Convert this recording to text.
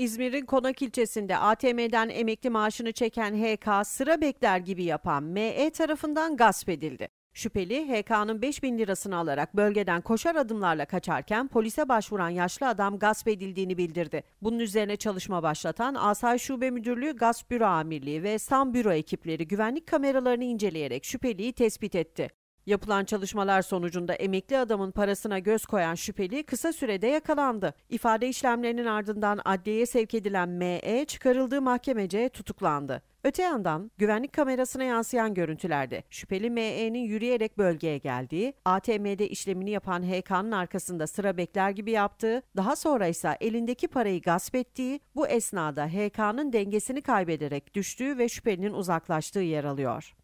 İzmir'in Konak ilçesinde ATM'den emekli maaşını çeken HK sıra bekler gibi yapan ME tarafından gasp edildi. Şüpheli HK'nın 5 bin lirasını alarak bölgeden koşar adımlarla kaçarken polise başvuran yaşlı adam gasp edildiğini bildirdi. Bunun üzerine çalışma başlatan Asay Şube Müdürlüğü Gasp Büro Amirliği ve SAM Büro ekipleri güvenlik kameralarını inceleyerek şüpheliyi tespit etti. Yapılan çalışmalar sonucunda emekli adamın parasına göz koyan şüpheli kısa sürede yakalandı. İfade işlemlerinin ardından adliyeye sevk edilen ME çıkarıldığı mahkemece tutuklandı. Öte yandan güvenlik kamerasına yansıyan görüntülerde şüpheli ME'nin yürüyerek bölgeye geldiği, ATM'de işlemini yapan HK'nın arkasında sıra bekler gibi yaptığı, daha sonra ise elindeki parayı gasp ettiği, bu esnada HK'nın dengesini kaybederek düştüğü ve şüphelinin uzaklaştığı yer alıyor.